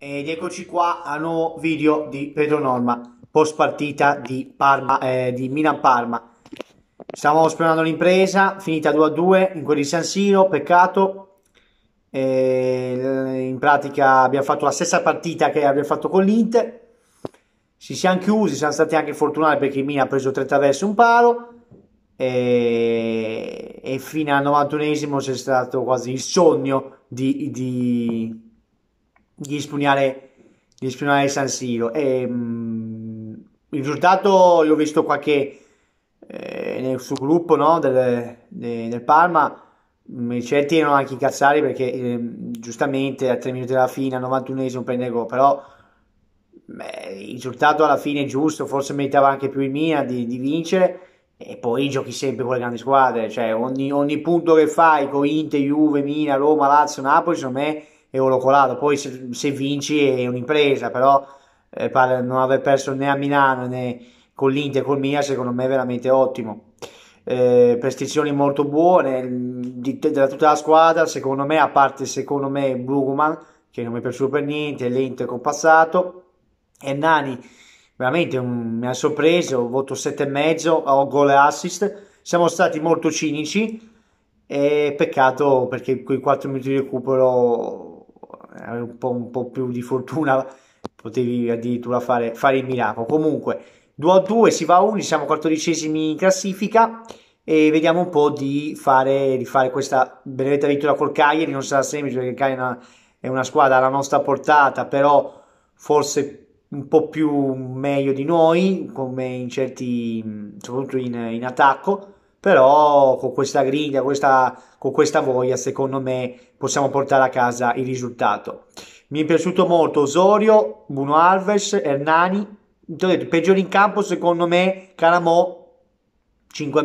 Ed eccoci qua a nuovo video di Pedro Norma, post partita di, Parma, eh, di Milan-Parma. Stavamo spronando l'impresa, finita 2-2 a in quel di San Siro, peccato. Eh, in pratica abbiamo fatto la stessa partita che abbiamo fatto con l'Inter. Si siamo chiusi, siamo stati anche fortunati perché Milan ha preso tre traverse un palo. Eh, e fino al 91esimo c'è stato quasi il sogno di, di di espugnare, di espugnare San Siro. E, ehm, mh, il risultato io ho visto qualche eh, nel suo gruppo no, del, de, del Parma. Mm, I certi erano anche incazzati perché eh, giustamente a tre minuti dalla fine, al 91esimo prende gol, però beh, il risultato alla fine è giusto, forse meritava anche più il Milan di, di vincere e poi giochi sempre con le grandi squadre, cioè ogni, ogni punto che fai con Inter, Juve, Mina, Roma, Lazio, Napoli, secondo me euro colato. Poi se, se vinci è un'impresa, però eh, per non aver perso né a Milano né con l'Inter col Mia, secondo me è veramente ottimo. Eh, prestazioni molto buone di, della tutta la squadra, secondo me, a parte secondo me Brugman, che non mi è piaciuto per niente, l'Inter col passato, e Nani veramente un, mi ha sorpreso, voto 7,5, ho gol e assist, siamo stati molto cinici, e peccato perché quei 4 minuti di recupero avevi eh, un po', un po', più di fortuna, potevi addirittura fare, fare il miracolo. Comunque, 2 a 2 si va a 1, siamo quattordicesimi in classifica e vediamo un po' di fare, di fare questa benedetta vittoria col Cagliari, non sarà semplice perché il Cagliari è una, è una squadra alla nostra portata, però forse un po' più meglio di noi, come in certi, soprattutto in, in attacco però con questa griglia, questa, con questa voglia, secondo me possiamo portare a casa il risultato. Mi è piaciuto molto Osorio, Bruno Alves, Hernani, ti ho in campo secondo me Calamò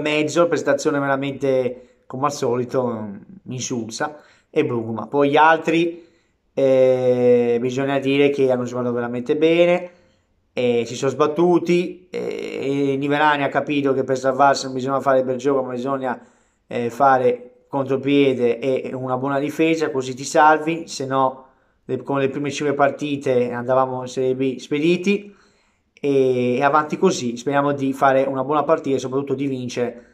mezzo, prestazione veramente come al solito insulsa, e Brugma. Poi gli altri eh, bisogna dire che hanno giocato veramente bene, eh, si sono sbattuti, eh, e Nivelani ha capito che per salvarsi non bisogna fare bel gioco, ma bisogna eh, fare contropiede e una buona difesa, così ti salvi, se no con le prime 5 partite andavamo in Serie B spediti e, e avanti così, speriamo di fare una buona partita e soprattutto di vincere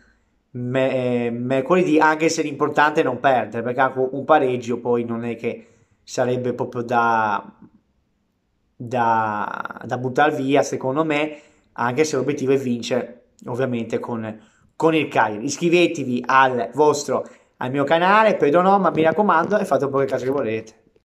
me, eh, mercoledì, anche se l'importante è non perdere, perché anche un pareggio poi non è che sarebbe proprio da, da, da buttare via, secondo me, anche se l'obiettivo è vincere ovviamente con, con il Cagliari. Iscrivetevi al vostro al mio canale, no, ma mi raccomando e fate un po' che caso che volete.